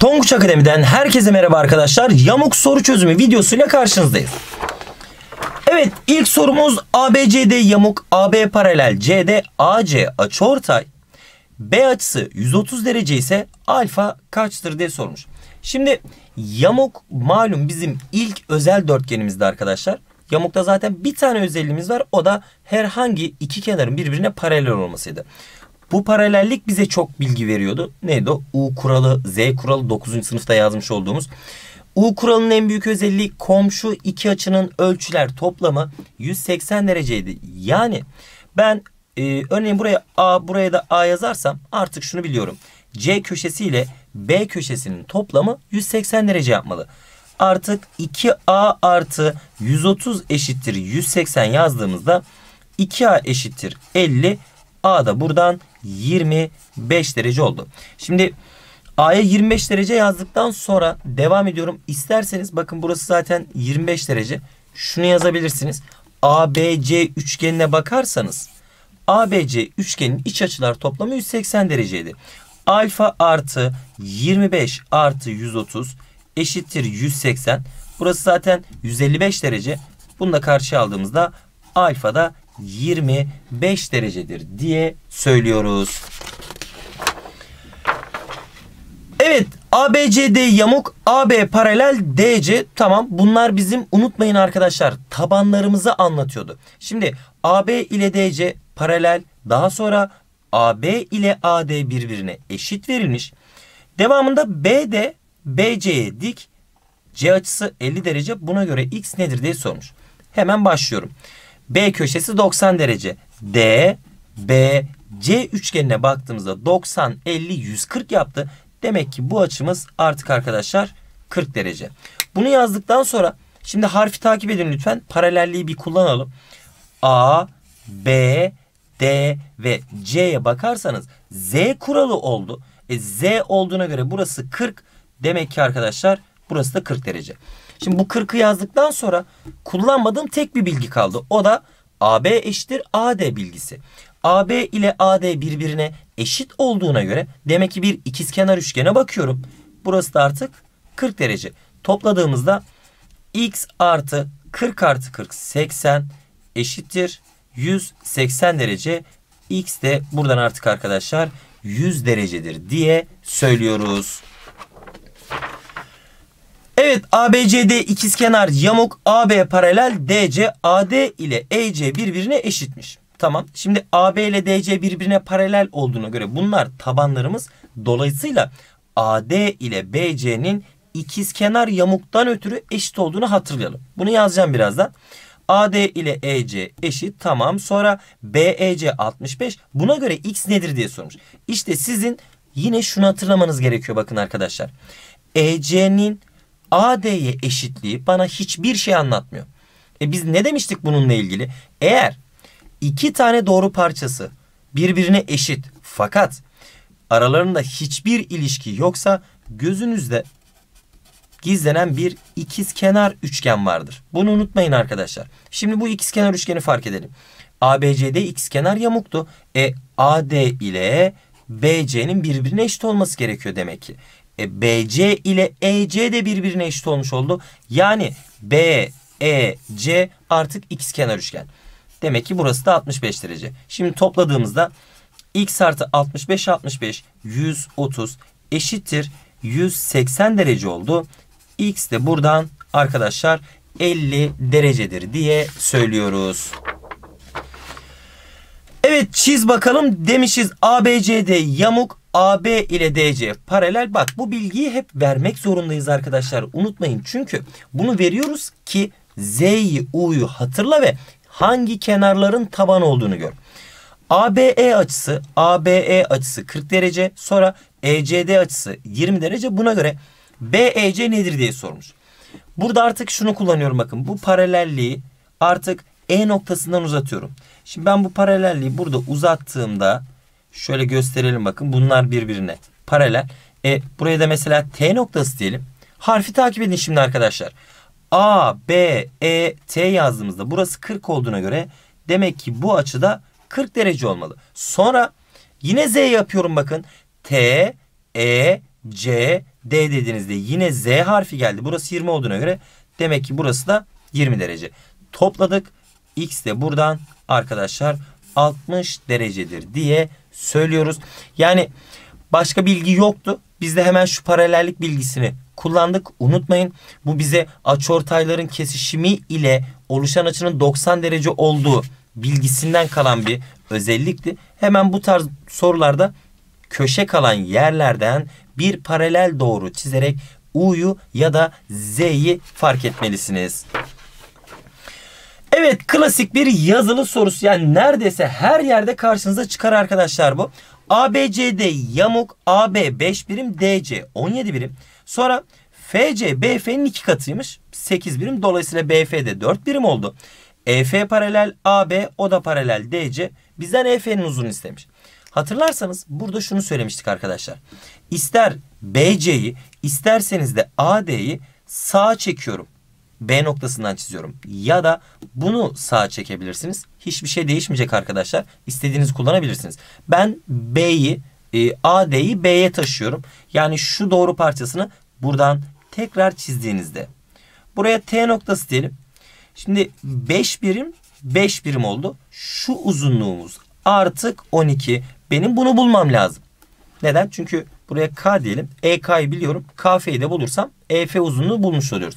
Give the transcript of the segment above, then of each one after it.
Tonguç Akademi'den herkese merhaba arkadaşlar. Yamuk soru çözümü videosuyla karşınızdayız. Evet ilk sorumuz ABCD yamuk AB paralel CD AC açıortay B açısı 130 derece ise alfa kaçtır diye sormuş. Şimdi yamuk malum bizim ilk özel dörtgenimizdi arkadaşlar. Yamukta zaten bir tane özelliğimiz var o da herhangi iki kenarın birbirine paralel olmasıydı. Bu paralellik bize çok bilgi veriyordu. Neydi o? U kuralı, Z kuralı 9. sınıfta yazmış olduğumuz. U kuralının en büyük özelliği komşu iki açının ölçüler toplamı 180 dereceydi. Yani ben e, örneğin buraya A buraya da A yazarsam artık şunu biliyorum. C köşesi ile B köşesinin toplamı 180 derece yapmalı. Artık 2A artı 130 eşittir 180 yazdığımızda 2A eşittir 50. A da buradan 25 derece oldu. Şimdi A'ya 25 derece yazdıktan sonra devam ediyorum. İsterseniz bakın burası zaten 25 derece. Şunu yazabilirsiniz. ABC üçgenine bakarsanız ABC üçgenin iç açılar toplamı 180 dereceydi. Alfa artı 25 artı 130 eşittir 180. Burası zaten 155 derece. Bunu da karşıya aldığımızda alfa da 25 derecedir diye söylüyoruz. Evet ABCD yamuk AB paralel DC tamam bunlar bizim unutmayın arkadaşlar tabanlarımızı anlatıyordu. Şimdi AB ile DC paralel daha sonra AB ile AD birbirine eşit verilmiş. Devamında BD BC'ye dik C açısı 50 derece buna göre X nedir diye sormuş. Hemen başlıyorum. B köşesi 90 derece. D, B, C üçgenine baktığımızda 90, 50, 140 yaptı. Demek ki bu açımız artık arkadaşlar 40 derece. Bunu yazdıktan sonra şimdi harfi takip edin lütfen. Paralelliği bir kullanalım. A, B, D ve C'ye bakarsanız Z kuralı oldu. E, Z olduğuna göre burası 40. Demek ki arkadaşlar burası da 40 derece. Şimdi bu 40'ı yazdıktan sonra kullanmadığım tek bir bilgi kaldı. O da AB eşittir AD bilgisi. AB ile AD birbirine eşit olduğuna göre demek ki bir ikizkenar üçgene bakıyorum. Burası da artık 40 derece. Topladığımızda x artı 40 artı 40 80 eşittir 180 derece. X de buradan artık arkadaşlar 100 derecedir diye söylüyoruz. Evet ABCD ikizkenar yamuk AB paralel DC AD ile EC birbirine eşitmiş. Tamam. Şimdi AB ile DC birbirine paralel olduğuna göre bunlar tabanlarımız. Dolayısıyla AD ile BC'nin ikizkenar yamuktan ötürü eşit olduğunu hatırlayalım. Bunu yazacağım birazdan. AD ile EC eşit tamam. Sonra e BEC 65. Buna göre X nedir diye sormuş. İşte sizin yine şunu hatırlamanız gerekiyor bakın arkadaşlar. EC'nin AD'ye eşitliği bana hiçbir şey anlatmıyor. E biz ne demiştik bununla ilgili? Eğer iki tane doğru parçası birbirine eşit fakat aralarında hiçbir ilişki yoksa gözünüzde gizlenen bir ikizkenar üçgen vardır. Bunu unutmayın arkadaşlar. Şimdi bu ikizkenar üçgeni fark edelim. ABC'de ikizkenar yamuktu. E AD ile BC'nin birbirine eşit olması gerekiyor demek ki. E, BC ile EC de birbirine eşit olmuş oldu. Yani BEC artık ikiz kenar üçgen. Demek ki burası da 65 derece. Şimdi topladığımızda x artı 65 65 130 eşittir 180 derece oldu. X de buradan arkadaşlar 50 derecedir diye söylüyoruz. Evet çiz bakalım demişiz ABCD yamuk AB ile DC paralel. Bak bu bilgiyi hep vermek zorundayız arkadaşlar. Unutmayın çünkü bunu veriyoruz ki Z'yi, U'yu hatırla ve hangi kenarların taban olduğunu gör. ABE açısı, ABE açısı 40 derece, sonra ECD açısı 20 derece. Buna göre BEC nedir diye sormuş. Burada artık şunu kullanıyorum bakın. Bu paralelliği artık E noktasından uzatıyorum. Şimdi ben bu paralelliği burada uzattığımda Şöyle gösterelim bakın. Bunlar birbirine paralel. E, buraya da mesela T noktası diyelim. Harfi takip edin şimdi arkadaşlar. A, B, E, T yazdığımızda burası 40 olduğuna göre demek ki bu açıda 40 derece olmalı. Sonra yine Z yapıyorum bakın. T, E, C, D dediğinizde yine Z harfi geldi. Burası 20 olduğuna göre demek ki burası da 20 derece. Topladık. X de buradan arkadaşlar 60 derecedir diye söylüyoruz. Yani başka bilgi yoktu. Biz de hemen şu paralellik bilgisini kullandık. Unutmayın bu bize açıortayların kesişimi ile oluşan açının 90 derece olduğu bilgisinden kalan bir özellikti. Hemen bu tarz sorularda köşe kalan yerlerden bir paralel doğru çizerek U'yu ya da Z'yi fark etmelisiniz. Evet klasik bir yazılı sorusu yani neredeyse her yerde karşınıza çıkar arkadaşlar bu. ABCD yamuk AB 5 birim DC 17 birim. Sonra FC BF'nin iki katıymış 8 birim dolayısıyla BF'de 4 birim oldu. EF paralel AB o da paralel DC bizden EF'nin uzun istemiş. Hatırlarsanız burada şunu söylemiştik arkadaşlar. İster BC'yi isterseniz de AD'yi sağa çekiyorum. B noktasından çiziyorum. Ya da bunu sağa çekebilirsiniz. Hiçbir şey değişmeyecek arkadaşlar. İstediğinizi kullanabilirsiniz. Ben B'yi e, AD'yi B'ye taşıyorum. Yani şu doğru parçasını buradan tekrar çizdiğinizde. Buraya T noktası diyelim. Şimdi 5 birim 5 birim oldu. Şu uzunluğumuz artık 12. Benim bunu bulmam lazım. Neden? Çünkü buraya K diyelim. EK'yı biliyorum. KF'yi de bulursam EF uzunluğu bulmuş oluyoruz.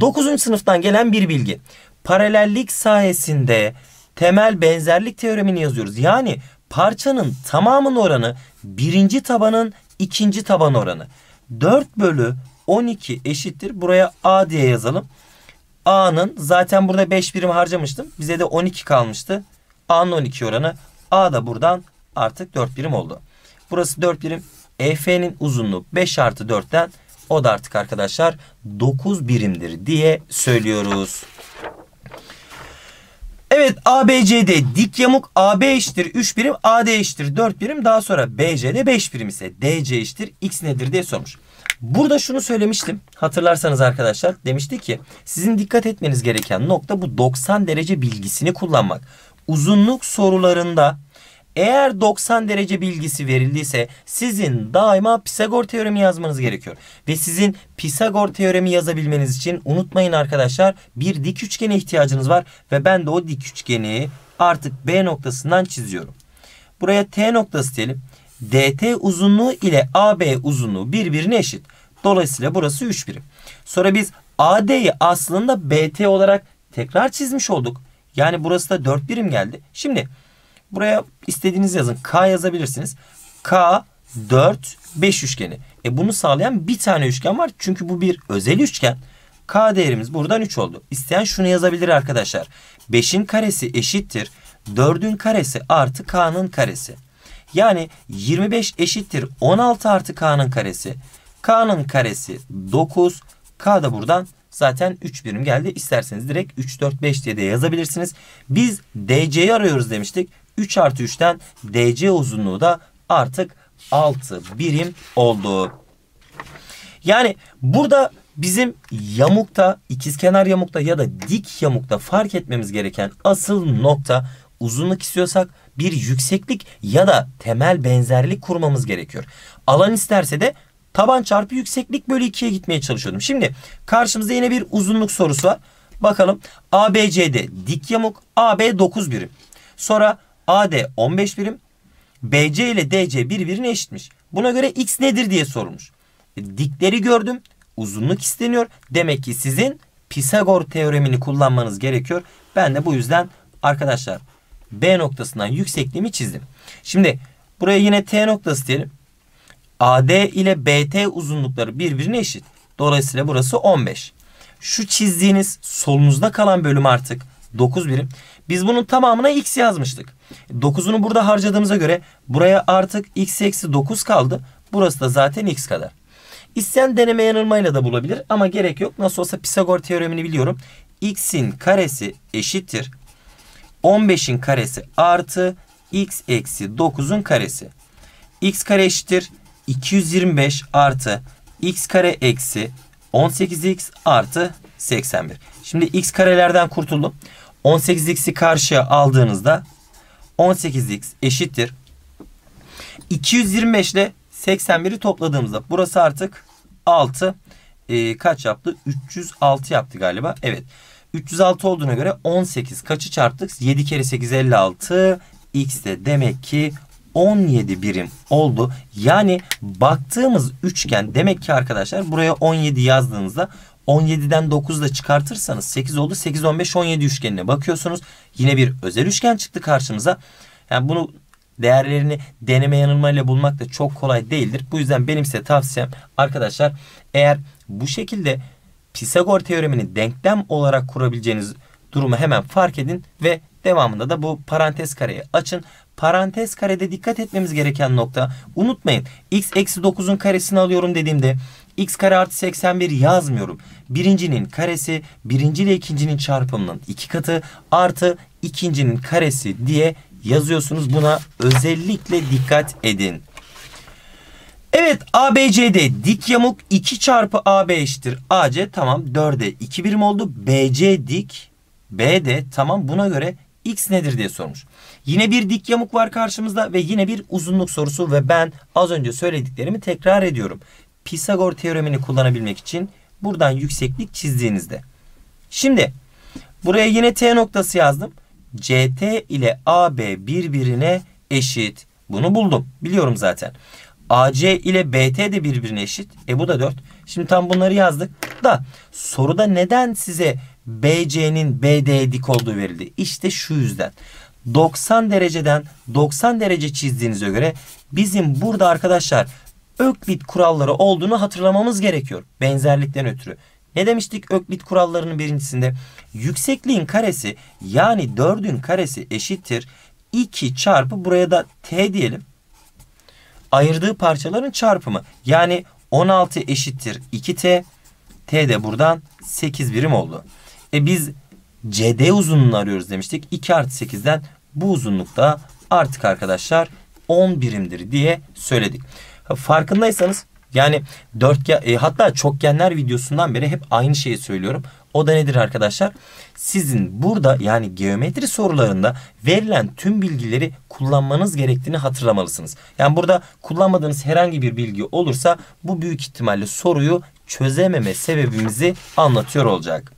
9. sınıftan gelen bir bilgi. Paralellik sayesinde temel benzerlik teoremini yazıyoruz. Yani parçanın tamamının oranı birinci tabanın ikinci taban oranı. 4 bölü 12 eşittir. Buraya A diye yazalım. A'nın zaten burada 5 birim harcamıştım. Bize de 12 kalmıştı. A'nın 12 oranı. A da buradan artık 4 birim oldu. Burası 4 birim. EF'nin uzunluğu 5 artı 4'ten o da artık arkadaşlar 9 birimdir diye söylüyoruz. Evet ABCD dik yamuk AB eşittir 3 birim AD eşittir 4 birim daha sonra BCD 5 birim ise DC eşittir X nedir diye sormuş. Burada şunu söylemiştim hatırlarsanız arkadaşlar demişti ki sizin dikkat etmeniz gereken nokta bu 90 derece bilgisini kullanmak. Uzunluk sorularında eğer 90 derece bilgisi verildiyse sizin daima Pisagor teoremi yazmanız gerekiyor. Ve sizin Pisagor teoremi yazabilmeniz için unutmayın arkadaşlar bir dik üçgene ihtiyacınız var. Ve ben de o dik üçgeni artık B noktasından çiziyorum. Buraya T noktası diyelim. DT uzunluğu ile AB uzunluğu birbirine eşit. Dolayısıyla burası 3 birim. Sonra biz AD'yi aslında BT olarak tekrar çizmiş olduk. Yani burası da 4 birim geldi. Şimdi Buraya istediğiniz yazın. K yazabilirsiniz. K 4 5 üçgeni. E bunu sağlayan bir tane üçgen var. Çünkü bu bir özel üçgen. K değerimiz buradan 3 oldu. İsteyen şunu yazabilir arkadaşlar. 5'in karesi eşittir. 4'ün karesi artı K'nın karesi. Yani 25 eşittir 16 artı K'nın karesi. K'nın karesi 9. K da buradan zaten 3 birim geldi. İsterseniz direkt 3, 4, 5 diye de yazabilirsiniz. Biz DC'yi arıyoruz demiştik. 3 artı 3'ten DC uzunluğu da artık 6 birim oldu. Yani burada bizim yamukta, ikizkenar yamukta ya da dik yamukta fark etmemiz gereken asıl nokta uzunluk istiyorsak bir yükseklik ya da temel benzerlik kurmamız gerekiyor. Alan isterse de taban çarpı yükseklik bölü 2'ye gitmeye çalışıyordum. Şimdi karşımızda yine bir uzunluk sorusu var. Bakalım ABCD dik yamuk AB 9 birim. Sonra AD 15 birim. BC ile DC birbirine eşitmiş. Buna göre X nedir diye sormuş. E, dikleri gördüm. Uzunluk isteniyor. Demek ki sizin Pisagor teoremini kullanmanız gerekiyor. Ben de bu yüzden arkadaşlar B noktasından yüksekliğimi çizdim. Şimdi buraya yine T noktası diyelim. AD ile BT uzunlukları birbirine eşit. Dolayısıyla burası 15. Şu çizdiğiniz solunuzda kalan bölüm artık 9 birim. Biz bunun tamamına x yazmıştık. 9'unu burada harcadığımıza göre buraya artık x eksi 9 kaldı. Burası da zaten x kadar. İsteyen deneme yanılmayla da bulabilir ama gerek yok. Nasıl olsa Pisagor teoremini biliyorum. x'in karesi eşittir. 15'in karesi artı x eksi 9'un karesi. x kare eşittir 225 artı x kare eksi 18x artı 81. Şimdi x karelerden kurtuldum. 18x'i karşıya aldığınızda 18x eşittir. 225 ile 81'i topladığımızda burası artık 6 e, kaç yaptı? 306 yaptı galiba. Evet. 306 olduğuna göre 18 kaçı çarptık? 7 kere 8 56 x de demek ki 17 birim oldu. Yani baktığımız üçgen demek ki arkadaşlar buraya 17 yazdığınızda 17'den 9 da çıkartırsanız 8 oldu. 8, 15, 17 üçgenine bakıyorsunuz. Yine bir özel üçgen çıktı karşımıza. Yani bunu değerlerini deneme yanılmayla bulmak da çok kolay değildir. Bu yüzden benim size tavsiyem arkadaşlar eğer bu şekilde Pisagor teoremini denklem olarak kurabileceğiniz durumu hemen fark edin ve devamında da bu parantez kareyi açın. Parantez karede dikkat etmemiz gereken nokta unutmayın x eksi 9'un karesini alıyorum dediğimde x kare artı 81 yazmıyorum. Birincinin karesi birinci ile ikincinin çarpımının iki katı artı ikincinin karesi diye yazıyorsunuz. Buna özellikle dikkat edin. Evet ABC'de dik yamuk 2 çarpı AB eşittir. AC tamam 4'e 2 birim oldu. BC dik. BD tamam buna göre X nedir diye sormuş. Yine bir dik yamuk var karşımızda ve yine bir uzunluk sorusu ve ben az önce söylediklerimi tekrar ediyorum. Pisagor teoremini kullanabilmek için buradan yükseklik çizdiğinizde. Şimdi buraya yine T noktası yazdım. CT ile AB birbirine eşit. Bunu buldum. Biliyorum zaten. AC ile BT de birbirine eşit. E bu da 4. Şimdi tam bunları yazdık da soruda neden size BC'nin BD dik olduğu verildi? İşte şu yüzden. 90 dereceden 90 derece çizdiğinize göre bizim burada arkadaşlar Öklit kuralları olduğunu hatırlamamız gerekiyor. Benzerlikten ötürü. Ne demiştik Öklit kurallarının birincisinde? Yüksekliğin karesi yani 4'ün karesi eşittir 2 çarpı buraya da t diyelim. Ayırdığı parçaların çarpımı. Yani 16 eşittir 2t. T de buradan 8 birim oldu. E biz CD uzunluğunu arıyoruz demiştik. 2 artı 8'den bu uzunlukta artık arkadaşlar 10 birimdir diye söyledik. Farkındaysanız yani dört e, hatta çokgenler videosundan beri hep aynı şeyi söylüyorum. O da nedir arkadaşlar? Sizin burada yani geometri sorularında verilen tüm bilgileri kullanmanız gerektiğini hatırlamalısınız. Yani burada kullanmadığınız herhangi bir bilgi olursa bu büyük ihtimalle soruyu çözememe sebebimizi anlatıyor olacak.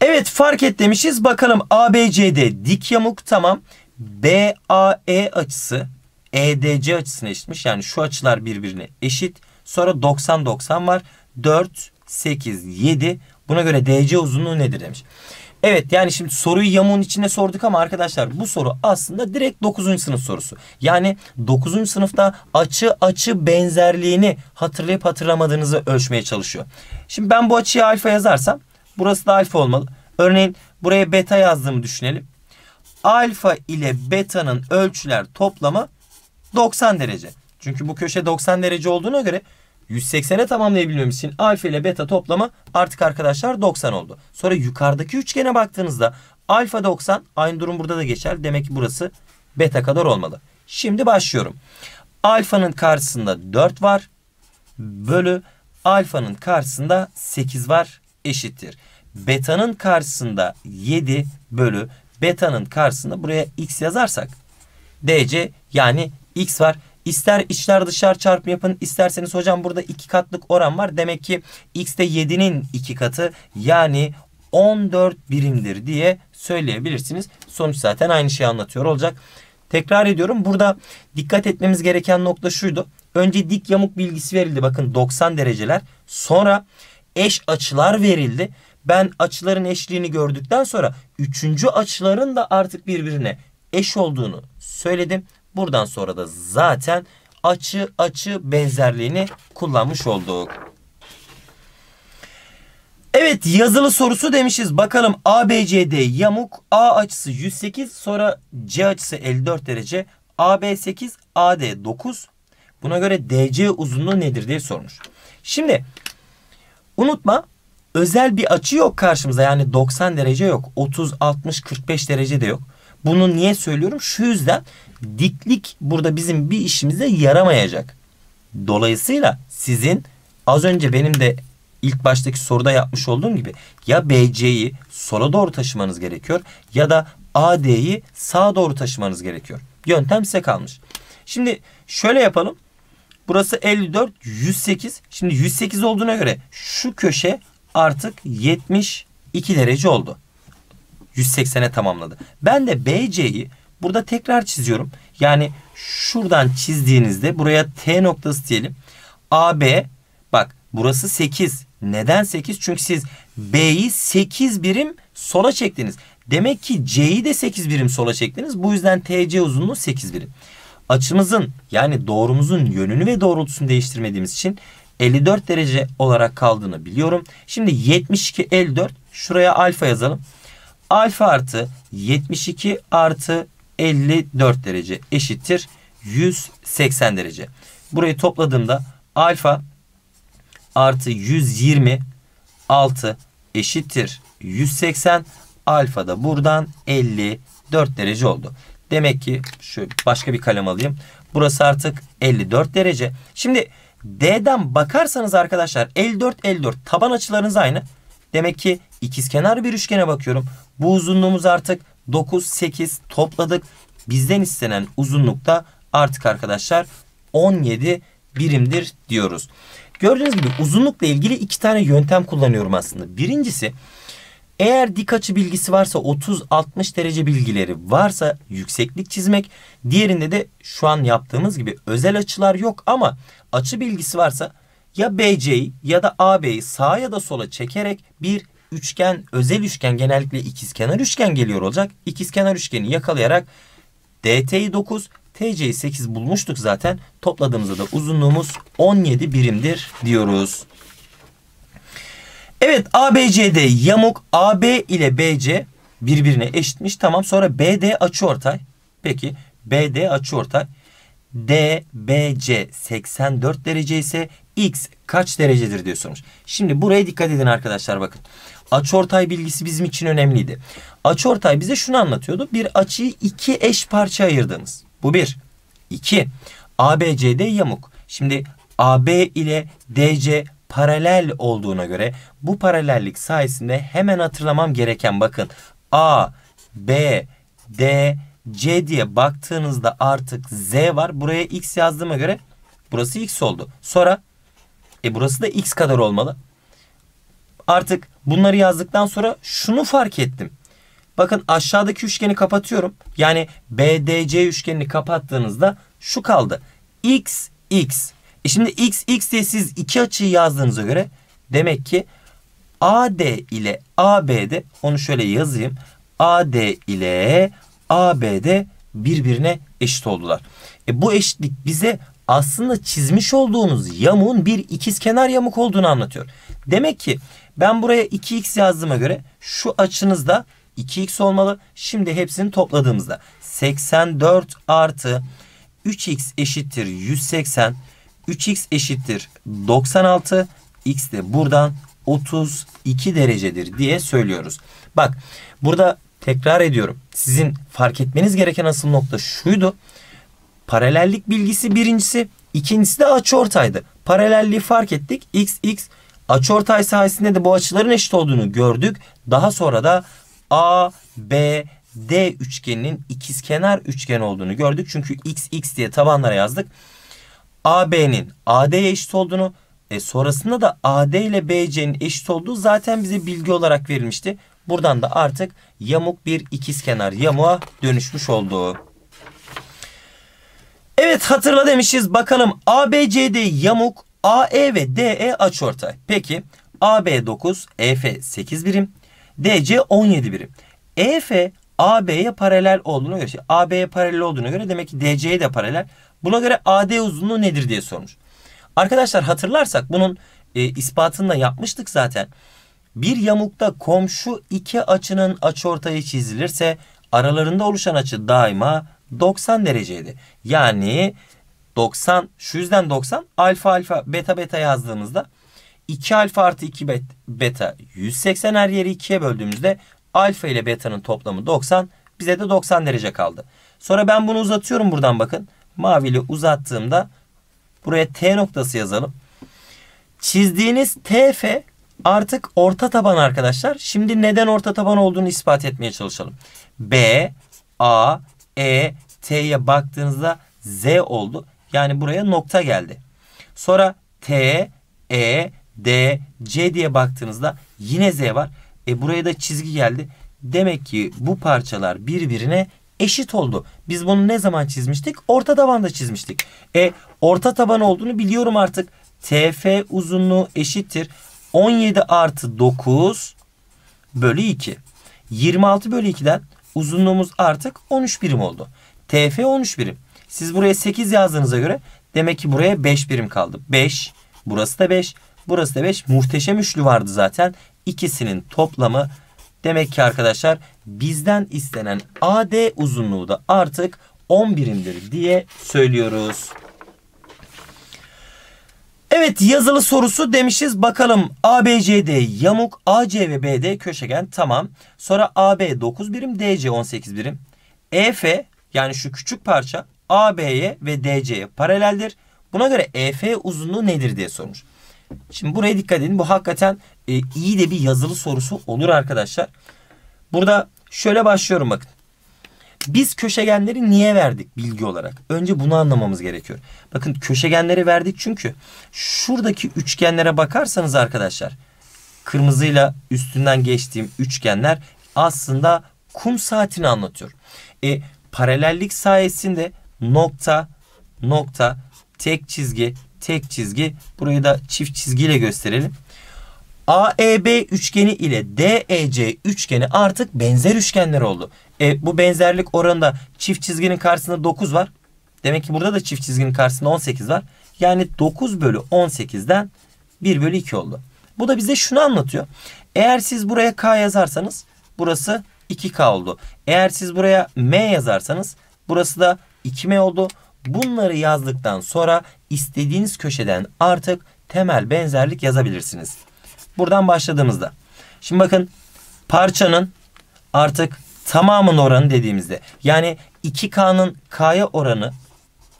Evet fark et demişiz. Bakalım ABCD dik yamuk tamam. BAE açısı EDC açısına eşitmiş. Yani şu açılar birbirine eşit. Sonra 90-90 var. 4, 8, 7. Buna göre DC uzunluğu nedir demiş. Evet yani şimdi soruyu yamuğun içinde sorduk ama arkadaşlar bu soru aslında direkt 9. sınıf sorusu. Yani 9. sınıfta açı açı benzerliğini hatırlayıp hatırlamadığınızı ölçmeye çalışıyor. Şimdi ben bu açıyı alfa yazarsam burası da alfa olmalı. Örneğin buraya beta yazdığımı düşünelim. Alfa ile beta'nın ölçüler toplamı 90 derece. Çünkü bu köşe 90 derece olduğuna göre 180'e tamamlayabilmemiz için alfa ile beta toplamı artık arkadaşlar 90 oldu. Sonra yukarıdaki üçgene baktığınızda alfa 90 aynı durum burada da geçer. Demek ki burası beta kadar olmalı. Şimdi başlıyorum. Alfanın karşısında 4 var bölü alfanın karşısında 8 var eşittir. Beta'nın karşısında 7 bölü beta'nın karşısında buraya x yazarsak DC yani x var. İster içler dışlar çarpımı yapın isterseniz hocam burada iki katlık oran var. Demek ki x de 7'nin iki katı yani 14 birimdir diye söyleyebilirsiniz. Sonuç zaten aynı şeyi anlatıyor olacak. Tekrar ediyorum burada dikkat etmemiz gereken nokta şuydu. Önce dik yamuk bilgisi verildi bakın 90 dereceler. Sonra eş açılar verildi. Ben açıların eşliğini gördükten sonra üçüncü açıların da artık birbirine eş olduğunu söyledim. Buradan sonra da zaten açı açı benzerliğini kullanmış olduk. Evet yazılı sorusu demişiz. Bakalım ABCD yamuk A açısı 108 sonra C açısı 54 derece AB 8 AD 9 buna göre DC uzunluğu nedir diye sormuş. Şimdi unutma özel bir açı yok karşımıza yani 90 derece yok 30 60 45 derece de yok. Bunu niye söylüyorum? Şu yüzden diklik burada bizim bir işimize yaramayacak. Dolayısıyla sizin az önce benim de ilk baştaki soruda yapmış olduğum gibi ya BC'yi sola doğru taşımanız gerekiyor ya da AD'yi sağa doğru taşımanız gerekiyor. Yöntem size kalmış. Şimdi şöyle yapalım. Burası 54, 108. Şimdi 108 olduğuna göre şu köşe artık 72 derece oldu. 180'e tamamladı. Ben de BC'yi Burada tekrar çiziyorum. Yani şuradan çizdiğinizde buraya T noktası diyelim. AB bak burası 8. Neden 8? Çünkü siz B'yi 8 birim sola çektiniz. Demek ki C'yi de 8 birim sola çektiniz. Bu yüzden TC uzunluğu 8 birim. Açımızın yani doğrumuzun yönünü ve doğrultusunu değiştirmediğimiz için 54 derece olarak kaldığını biliyorum. Şimdi 72 54 şuraya alfa yazalım. Alfa artı 72 artı 54 derece eşittir 180 derece. Burayı topladığımda alfa artı 126 eşittir 180 alfa da buradan 54 derece oldu. Demek ki şu başka bir kalem alayım. Burası artık 54 derece. Şimdi D'den bakarsanız arkadaşlar 54 54 taban açılarınız aynı. Demek ki ikizkenar bir üçgene bakıyorum. Bu uzunluğumuz artık 9, 8 topladık. Bizden istenen uzunluk da artık arkadaşlar 17 birimdir diyoruz. Gördüğünüz gibi uzunlukla ilgili iki tane yöntem kullanıyorum aslında. Birincisi eğer dik açı bilgisi varsa 30-60 derece bilgileri varsa yükseklik çizmek. Diğerinde de şu an yaptığımız gibi özel açılar yok ama açı bilgisi varsa ya BC'yi ya da AB'yi sağa ya da sola çekerek bir üçgen, özel üçgen genellikle ikizkenar üçgen geliyor olacak. İkizkenar üçgeni yakalayarak DT'yi 9, TC'yi 8 bulmuştuk zaten. Topladığımızda da uzunluğumuz 17 birimdir diyoruz. Evet ABC'de yamuk AB ile BC birbirine eşitmiş. Tamam sonra BD açıortay. Peki BD açıortay. DBC 84 derece ise X kaç derecedir diyor sormuş. Şimdi buraya dikkat edin arkadaşlar bakın. Açıortay bilgisi bizim için önemliydi. Açıortay bize şunu anlatıyordu. Bir açıyı iki eş parça ayırdınız. Bu bir. İki. ABCD yamuk. Şimdi AB ile DC paralel olduğuna göre bu paralellik sayesinde hemen hatırlamam gereken bakın A, B, D, C diye baktığınızda artık Z var. Buraya X yazdığıma göre burası X oldu. Sonra e burası da X kadar olmalı. Artık bunları yazdıktan sonra şunu fark ettim. Bakın aşağıdaki üçgeni kapatıyorum. Yani BDC üçgenini kapattığınızda şu kaldı. X, X. E şimdi X, X diye siz iki açıyı yazdığınıza göre demek ki AD ile AB'de onu şöyle yazayım. AD ile AB'de birbirine eşit oldular. E bu eşitlik bize aslında çizmiş olduğunuz yamuğun bir ikizkenar yamuk olduğunu anlatıyor. Demek ki ben buraya 2x yazdığıma göre şu açınız da 2x olmalı. Şimdi hepsini topladığımızda 84 artı 3x eşittir 180. 3x eşittir 96. x de buradan 32 derecedir diye söylüyoruz. Bak burada tekrar ediyorum. Sizin fark etmeniz gereken asıl nokta şuydu. Paralellik bilgisi birincisi. ikincisi de açı ortaydı. Paralelliği fark ettik. x x Açıortay sayesinde de bu açıların eşit olduğunu gördük. Daha sonra da A, B, D üçgeninin ikizkenar üçgen olduğunu gördük. Çünkü x x diye tabanlara yazdık. AB'nin AD'ye eşit olduğunu, e sonrasında da AD ile BC'nin eşit olduğu zaten bize bilgi olarak verilmişti. Buradan da artık yamuk bir ikizkenar yamuğa dönüşmüş oldu. Evet hatırla demişiz. Bakalım ABCD yamuk AE ve DE açıortay. Peki AB 9, EF 8 birim, DC 17 birim. EF AB'ye paralel olduğuna göre, şey, AB'ye paralel olduğuna göre demek ki DC'ye de paralel. Buna göre AD uzunluğu nedir diye sormuş. Arkadaşlar hatırlarsak bunun e, ispatını da yapmıştık zaten. Bir yamukta komşu iki açının açıortayı çizilirse aralarında oluşan açı daima 90 dereceydi. Yani 90 şu yüzden 90 alfa alfa beta beta yazdığımızda 2 alfa artı 2 beta 180 her yeri 2'ye böldüğümüzde alfa ile beta'nın toplamı 90 bize de 90 derece kaldı. Sonra ben bunu uzatıyorum buradan bakın. Maviyle uzattığımda buraya T noktası yazalım. Çizdiğiniz TF artık orta taban arkadaşlar. Şimdi neden orta taban olduğunu ispat etmeye çalışalım. B, A, E, T'ye baktığınızda Z oldu. Yani buraya nokta geldi. Sonra T, E, D, C diye baktığınızda yine Z var. E buraya da çizgi geldi. Demek ki bu parçalar birbirine eşit oldu. Biz bunu ne zaman çizmiştik? Orta tabanda çizmiştik. E orta taban olduğunu biliyorum artık. TF uzunluğu eşittir. 17 artı 9 bölü 2. 26 bölü 2'den uzunluğumuz artık 13 birim oldu. TF 13 birim. Siz buraya 8 yazdığınıza göre demek ki buraya 5 birim kaldı. 5, burası da 5, burası da 5. Muhteşem üçlü vardı zaten. İkisinin toplamı demek ki arkadaşlar bizden istenen AD uzunluğu da artık 10 birimdir diye söylüyoruz. Evet yazılı sorusu demişiz. Bakalım ABCD yamuk, AC ve BD köşegen tamam. Sonra AB 9 birim, DC 18 birim. EF yani şu küçük parça AB'ye ve DC'ye paraleldir. Buna göre EF uzunluğu nedir diye sormuş. Şimdi buraya dikkat edin. Bu hakikaten e, iyi de bir yazılı sorusu olur arkadaşlar. Burada şöyle başlıyorum bakın. Biz köşegenleri niye verdik bilgi olarak? Önce bunu anlamamız gerekiyor. Bakın köşegenleri verdik çünkü şuradaki üçgenlere bakarsanız arkadaşlar kırmızıyla üstünden geçtiğim üçgenler aslında kum saatini anlatıyor. E, paralellik sayesinde nokta nokta tek çizgi tek çizgi burayı da çift çizgiyle gösterelim. AEB üçgeni ile DEC üçgeni artık benzer üçgenler oldu. E, bu benzerlik oranında çift çizginin karşısında 9 var. Demek ki burada da çift çizginin karşısında 18 var. Yani 9 bölü 18'den 1 bölü 2 oldu. Bu da bize şunu anlatıyor. Eğer siz buraya K yazarsanız burası 2K oldu. Eğer siz buraya M yazarsanız burası da 2M oldu. Bunları yazdıktan sonra istediğiniz köşeden artık temel benzerlik yazabilirsiniz. Buradan başladığımızda. Şimdi bakın parçanın artık tamamın oranı dediğimizde. Yani 2K'nın K'ya oranı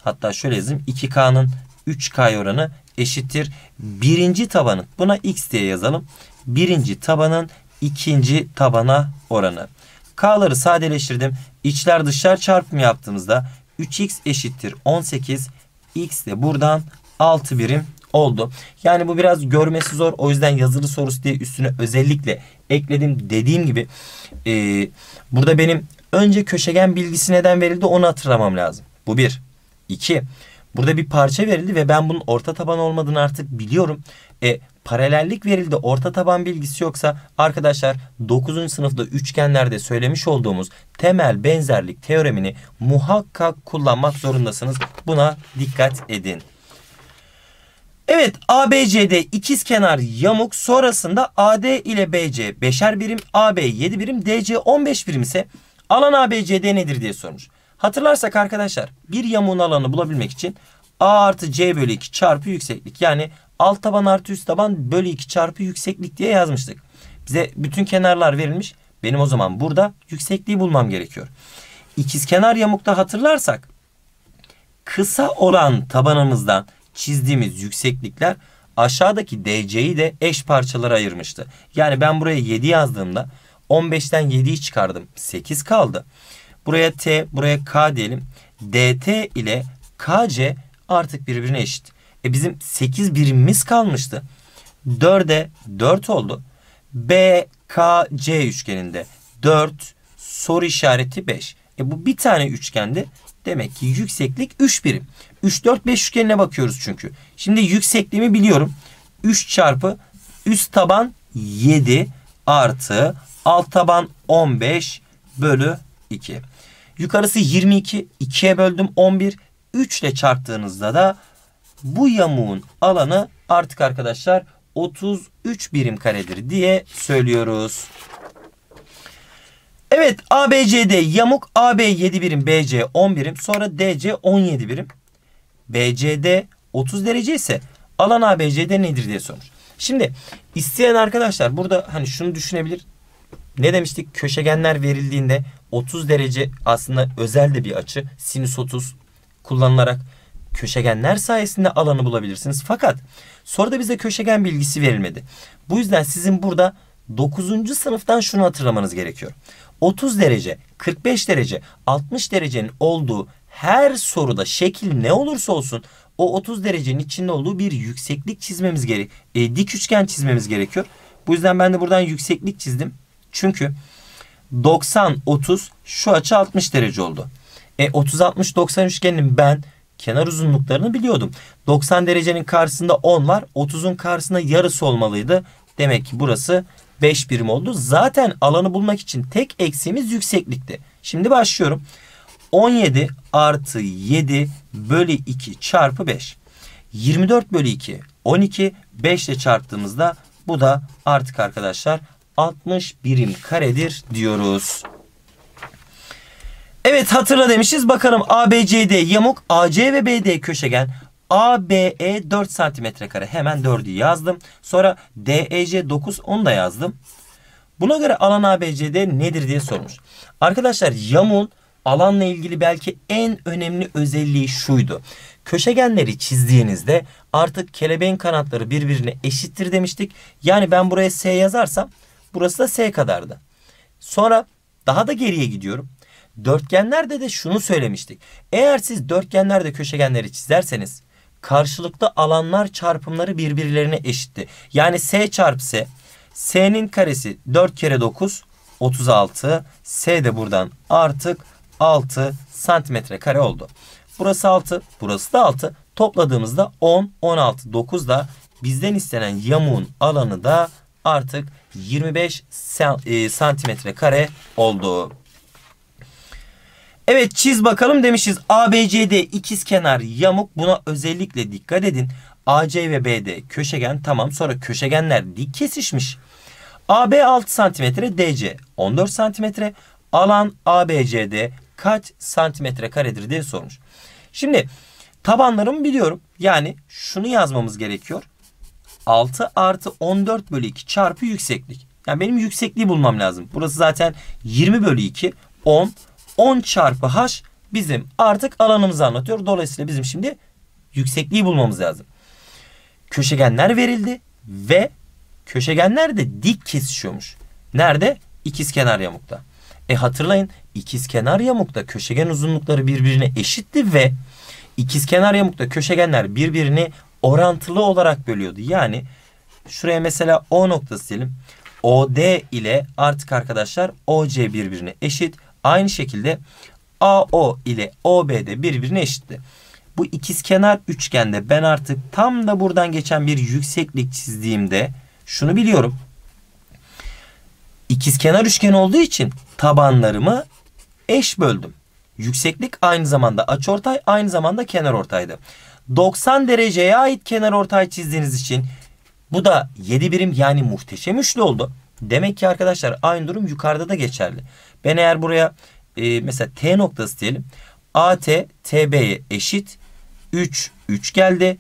hatta şöyle yazayım 2K'nın 3K oranı eşittir. Birinci tabanın buna X diye yazalım. Birinci tabanın ikinci tabana oranı. K'ları sadeleştirdim. İçler dışlar çarpımı yaptığımızda 3x eşittir 18. X de buradan 6 birim oldu. Yani bu biraz görmesi zor. O yüzden yazılı sorusu diye üstüne özellikle ekledim. Dediğim gibi e, burada benim önce köşegen bilgisi neden verildi onu hatırlamam lazım. Bu bir. İki. Burada bir parça verildi ve ben bunun orta taban olmadığını artık biliyorum. E, paralellik verildi orta taban bilgisi yoksa arkadaşlar 9. sınıfta üçgenlerde söylemiş olduğumuz temel benzerlik teoremini muhakkak kullanmak zorundasınız. Buna dikkat edin. Evet ABCD ikiz kenar yamuk sonrasında AD ile BC 5'er birim AB 7 birim DC 15 birim ise alan ABCD nedir diye sormuş. Hatırlarsak arkadaşlar bir yamuğun alanı bulabilmek için A artı C bölü 2 çarpı yükseklik yani alt taban artı üst taban bölü 2 çarpı yükseklik diye yazmıştık. Bize bütün kenarlar verilmiş. Benim o zaman burada yüksekliği bulmam gerekiyor. İkiz kenar yamukta hatırlarsak kısa olan tabanımızdan çizdiğimiz yükseklikler aşağıdaki DC'yi de eş parçalara ayırmıştı. Yani ben buraya 7 yazdığımda 15'ten 7'yi çıkardım. 8 kaldı. Buraya T, buraya K diyelim. DT ile KC artık birbirine eşit. E bizim 8 birimimiz kalmıştı. 4'e 4 oldu. BKC üçgeninde 4 soru işareti 5. E bu bir tane üçgendi. Demek ki yükseklik 3 birim. 3 4 5 üçgenine bakıyoruz çünkü. Şimdi yüksekliğimi biliyorum. 3 çarpı üst taban 7 artı alt taban 15 bölü 2. Yukarısı 22. 2'ye böldüm 11. 3 ile çarptığınızda da bu yamuğun alanı artık arkadaşlar 33 birim karedir diye söylüyoruz. Evet ABCD yamuk AB 7 birim BC 10 birim sonra DC 17 birim. BCD 30 derece ise alan ABCD nedir diye sormuş. Şimdi isteyen arkadaşlar burada hani şunu düşünebilir. Ne demiştik? Köşegenler verildiğinde 30 derece aslında özel de bir açı. Sinüs 30 kullanılarak köşegenler sayesinde alanı bulabilirsiniz. Fakat soruda bize köşegen bilgisi verilmedi. Bu yüzden sizin burada 9. sınıftan şunu hatırlamanız gerekiyor. 30 derece, 45 derece, 60 derecenin olduğu her soruda şekil ne olursa olsun o 30 derecenin içinde olduğu bir yükseklik çizmemiz gerekiyor, E, dik üçgen çizmemiz gerekiyor. Bu yüzden ben de buradan yükseklik çizdim. Çünkü 90 30 şu açı 60 derece oldu. E 30 60 90 üçgeninin ben kenar uzunluklarını biliyordum. 90 derecenin karşısında 10 var. 30'un karşısında yarısı olmalıydı. Demek ki burası 5 birim oldu. Zaten alanı bulmak için tek eksiğimiz yükseklikti. Şimdi başlıyorum. 17 artı 7 bölü 2 çarpı 5. 24 bölü 2 12 5 ile çarptığımızda bu da artık arkadaşlar 60 birim karedir diyoruz. Evet hatırla demişiz. Bakalım ABCD yamuk, AC ve BD köşegen. ABE 4 santimetre kare. Hemen 4'ü yazdım. Sonra DEC 9 onu da yazdım. Buna göre alan ABCD nedir diye sormuş. Arkadaşlar yamuğun alanla ilgili belki en önemli özelliği şuydu. Köşegenleri çizdiğinizde artık kelebeğin kanatları birbirine eşittir demiştik. Yani ben buraya S yazarsam burası da S kadardı. Sonra daha da geriye gidiyorum. Dörtgenlerde de şunu söylemiştik. Eğer siz dörtgenlerde köşegenleri çizerseniz karşılıklı alanlar çarpımları birbirlerine eşitti. Yani S çarpı S. S'nin karesi 4 kere 9 36. S de buradan artık 6 santimetre kare oldu. Burası 6. Burası da 6. Topladığımızda 10, 16, 9 da bizden istenen yamuğun alanı da artık 25 e, santimetre kare oldu. Evet çiz bakalım demişiz. ABCD ikiz kenar yamuk. Buna özellikle dikkat edin. AC ve BD köşegen tamam sonra köşegenler dik kesişmiş. AB 6 cm, DC 14 cm. Alan ABCD kaç santimetre karedir diye sormuş. Şimdi tabanlarımı biliyorum. Yani şunu yazmamız gerekiyor. 6 artı 14 bölü 2 çarpı yükseklik. Yani benim yüksekliği bulmam lazım. Burası zaten 20 bölü 2 10 10 çarpı h bizim artık alanımızı anlatıyor. Dolayısıyla bizim şimdi yüksekliği bulmamız lazım. Köşegenler verildi ve köşegenler de dik kesişiyormuş. Nerede? İkizkenar yamukta. E hatırlayın ikizkenar yamukta köşegen uzunlukları birbirine eşitti ve ikizkenar yamukta köşegenler birbirini orantılı olarak bölüyordu. Yani şuraya mesela O noktası diyelim. OD ile artık arkadaşlar OC birbirine eşit. Aynı şekilde AO ile OB'de birbirine eşitti. Bu ikizkenar üçgende ben artık tam da buradan geçen bir yükseklik çizdiğimde şunu biliyorum. İkizkenar üçgen olduğu için tabanlarımı eş böldüm. Yükseklik aynı zamanda açıortay aynı zamanda kenar ortaydı. 90 dereceye ait kenar ortay çizdiğiniz için bu da 7 birim yani muhteşem üçlü oldu. Demek ki arkadaşlar aynı durum yukarıda da geçerli. Ben eğer buraya e, mesela T noktası diyelim. AT TB'ye eşit. 3 3 geldi.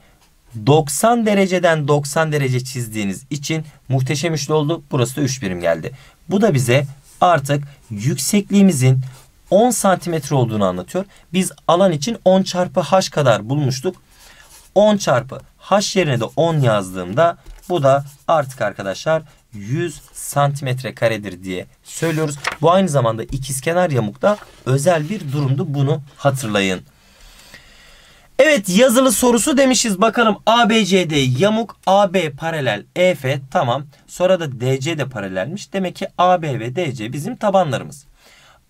90 dereceden 90 derece çizdiğiniz için muhteşem üçlü oldu. Burası da 3 birim geldi. Bu da bize artık yüksekliğimizin 10 santimetre olduğunu anlatıyor. Biz alan için 10 çarpı h kadar bulmuştuk. 10 çarpı h yerine de 10 yazdığımda bu da artık arkadaşlar 100 santimetre karedir diye söylüyoruz. Bu aynı zamanda ikizkenar yamukta özel bir durumdu. Bunu hatırlayın. Evet yazılı sorusu demişiz. Bakalım ABCD yamuk AB paralel EF tamam. Sonra da DC de paralelmiş. Demek ki AB ve DC bizim tabanlarımız.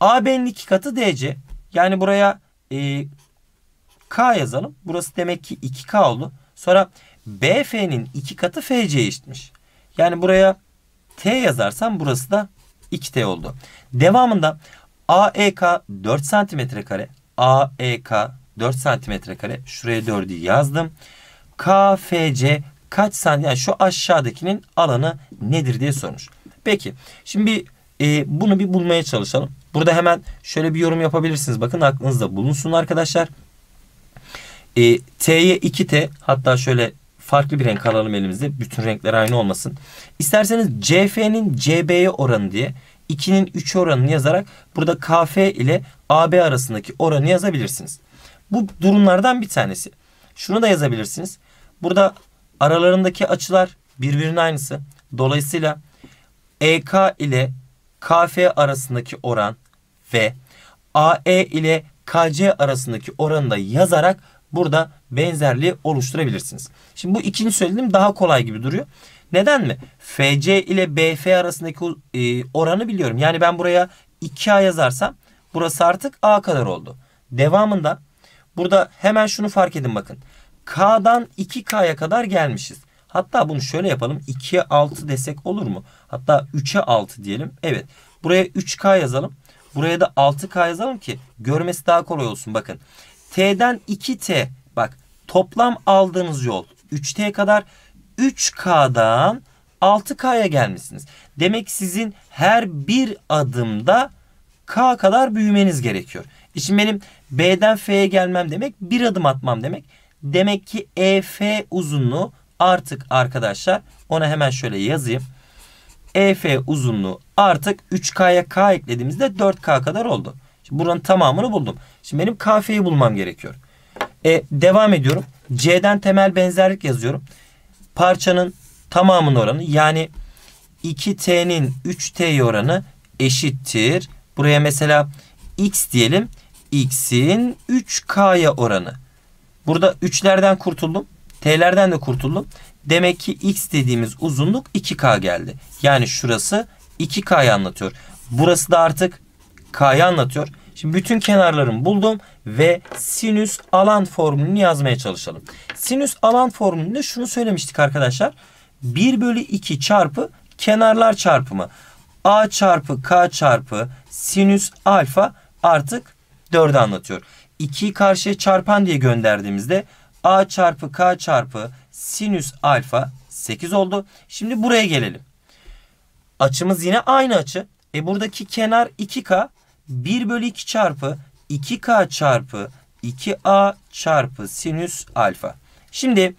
AB'nin iki katı DC. Yani buraya e, K yazalım. Burası demek ki 2K oldu. Sonra BF'nin iki katı FC'ye eşitmiş. Yani buraya T yazarsam burası da 2T oldu. Devamında AEK 4 santimetre kare. AEK 4 santimetre kare. Şuraya 4'ü yazdım. KFC kaç santim? Yani şu aşağıdakinin alanı nedir diye sormuş. Peki şimdi bir, e, bunu bir bulmaya çalışalım. Burada hemen şöyle bir yorum yapabilirsiniz. Bakın aklınızda bulunsun arkadaşlar. E, T'ye 2T hatta şöyle farklı bir renk alalım elimizde. Bütün renkler aynı olmasın. İsterseniz CF'nin CB'ye oranı diye 2'nin 3 oranını yazarak burada KF ile AB arasındaki oranı yazabilirsiniz. Bu durumlardan bir tanesi. Şunu da yazabilirsiniz. Burada aralarındaki açılar birbirinin aynısı. Dolayısıyla EK ile KF arasındaki oran ve AE ile KC arasındaki oranı da yazarak burada benzerliği oluşturabilirsiniz. Şimdi bu ikinci söylediğim daha kolay gibi duruyor. Neden mi? FC ile BF arasındaki e, oranı biliyorum. Yani ben buraya 2A yazarsam burası artık A kadar oldu. Devamında burada hemen şunu fark edin bakın. K'dan 2K'ya kadar gelmişiz. Hatta bunu şöyle yapalım. 2'ye 6 desek olur mu? Hatta 3'e 6 diyelim. Evet. Buraya 3K yazalım. Buraya da 6K yazalım ki görmesi daha kolay olsun. Bakın. T'den 2T Bak toplam aldığınız yol 3T kadar 3K'dan 6K'ya gelmişsiniz. Demek sizin her bir adımda K kadar büyümeniz gerekiyor. E şimdi benim B'den F'ye gelmem demek bir adım atmam demek. Demek ki EF uzunluğu artık arkadaşlar ona hemen şöyle yazayım. EF uzunluğu artık 3K'ya K eklediğimizde 4K kadar oldu. Şimdi buranın tamamını buldum. Şimdi benim KF'yi bulmam gerekiyor. E, devam ediyorum. C'den temel benzerlik yazıyorum. Parçanın tamamının oranı yani 2T'nin 3T oranı eşittir. Buraya mesela X diyelim. X'in 3K'ya oranı. Burada 3'lerden kurtuldum. T'lerden de kurtuldum. Demek ki X dediğimiz uzunluk 2K geldi. Yani şurası 2K'yı anlatıyor. Burası da artık K'yı anlatıyor. Şimdi bütün kenarlarımı buldum ve sinüs alan formülünü yazmaya çalışalım. Sinüs alan formülünde şunu söylemiştik arkadaşlar. 1 bölü 2 çarpı kenarlar çarpımı. A çarpı K çarpı sinüs alfa artık 4'ü anlatıyor. 2'yi karşıya çarpan diye gönderdiğimizde A çarpı K çarpı sinüs alfa 8 oldu. Şimdi buraya gelelim. Açımız yine aynı açı. E buradaki kenar 2K 1 bölü 2 çarpı 2k çarpı 2a çarpı sinüs alfa. Şimdi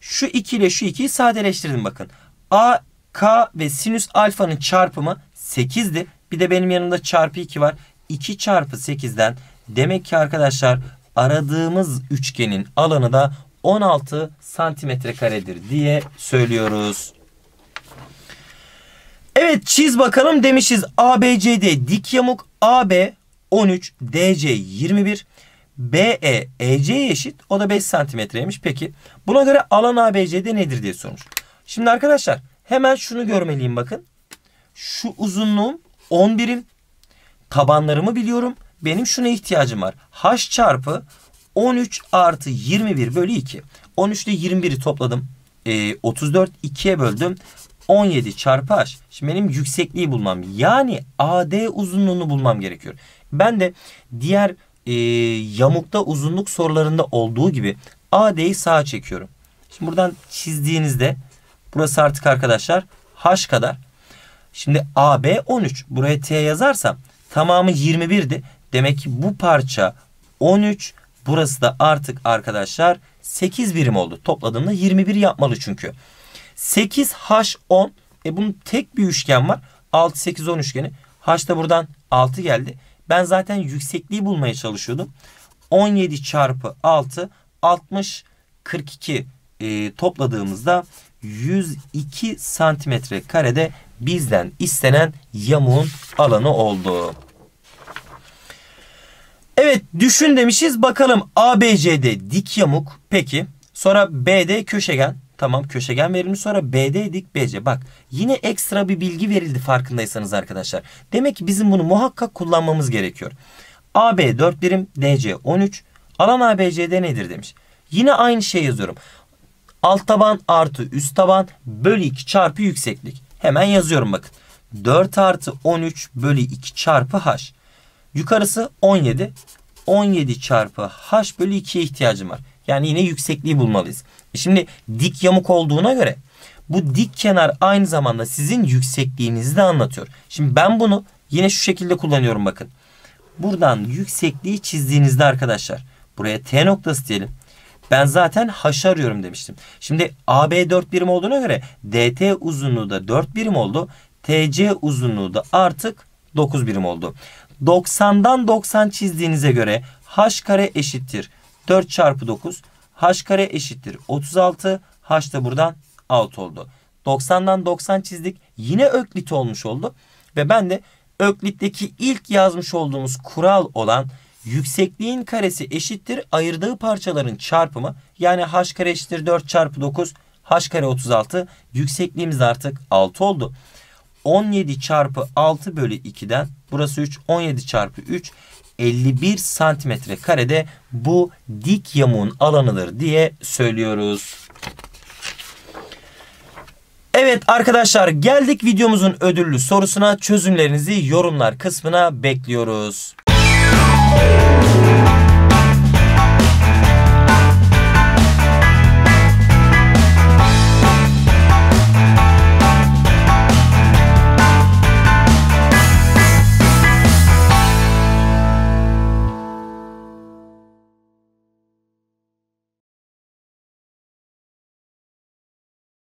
şu 2 ile şu 2'yi sadeleştirdim bakın. a, k ve sinüs alfanın çarpımı 8'di. Bir de benim yanımda çarpı 2 var. 2 çarpı 8'den demek ki arkadaşlar aradığımız üçgenin alanı da 16 santimetre karedir diye söylüyoruz. Evet çiz bakalım demişiz ABCD dik yamuk AB 13, DC 21, BE EC eşit. O da 5 santimetreymiş. Peki buna göre alan ABC'de nedir diye sormuş. Şimdi arkadaşlar hemen şunu görmeliyim bakın. Şu uzunluğum 11'im. Tabanlarımı biliyorum. Benim şuna ihtiyacım var. H çarpı 13 artı 21 bölü 2. 13 ile 21'i topladım. E, 34 2'ye böldüm. 17 çarpı h. Şimdi benim yüksekliği bulmam. Yani AD uzunluğunu bulmam gerekiyor. Ben de diğer e, yamukta uzunluk sorularında olduğu gibi AD'yi sağa çekiyorum. Şimdi buradan çizdiğinizde burası artık arkadaşlar h kadar. Şimdi AB 13. Buraya T yazarsam tamamı 21'di. Demek ki bu parça 13. Burası da artık arkadaşlar 8 birim oldu. Topladığımda 21 yapmalı çünkü. 8H10. E bunun tek bir üçgen var. 6 8 10 üçgeni. H da buradan 6 geldi. Ben zaten yüksekliği bulmaya çalışıyordum. 17 çarpı 6 60 42 e, topladığımızda 102 santimetre karede bizden istenen yamuğun alanı oldu. Evet düşün demişiz bakalım ABC'de dik yamuk peki sonra BD köşegen Tamam köşegen verilmiş sonra BD dik BC. Bak yine ekstra bir bilgi verildi farkındaysanız arkadaşlar. Demek ki bizim bunu muhakkak kullanmamız gerekiyor. AB 4 birim DC 13. Alan ABCD nedir demiş. Yine aynı şey yazıyorum. Alt taban artı üst taban bölü 2 çarpı yükseklik. Hemen yazıyorum bakın. 4 artı 13 bölü 2 çarpı h. Yukarısı 17. 17 çarpı h bölü 2'ye ihtiyacım var. Yani yine yüksekliği bulmalıyız. E şimdi dik yamuk olduğuna göre bu dik kenar aynı zamanda sizin yüksekliğinizi de anlatıyor. Şimdi ben bunu yine şu şekilde kullanıyorum bakın. Buradan yüksekliği çizdiğinizde arkadaşlar buraya T noktası diyelim. Ben zaten haş arıyorum demiştim. Şimdi AB 4 birim olduğuna göre DT uzunluğu da 4 birim oldu. TC uzunluğu da artık 9 birim oldu. 90'dan 90 çizdiğinize göre haş kare eşittir 4 çarpı 9 h kare eşittir 36. h da buradan out oldu. 90'dan 90 çizdik. Yine öklit olmuş oldu. Ve ben de öklitteki ilk yazmış olduğumuz kural olan yüksekliğin karesi eşittir ayırdığı parçaların çarpımı. Yani h kare eşittir 4 çarpı 9 h kare 36 yüksekliğimiz artık 6 oldu. 17 çarpı 6 bölü 2'den burası 3 17 çarpı 3 51 santimetre karede bu dik yamuğun alanıdır diye söylüyoruz. Evet arkadaşlar geldik videomuzun ödüllü sorusuna çözümlerinizi yorumlar kısmına bekliyoruz.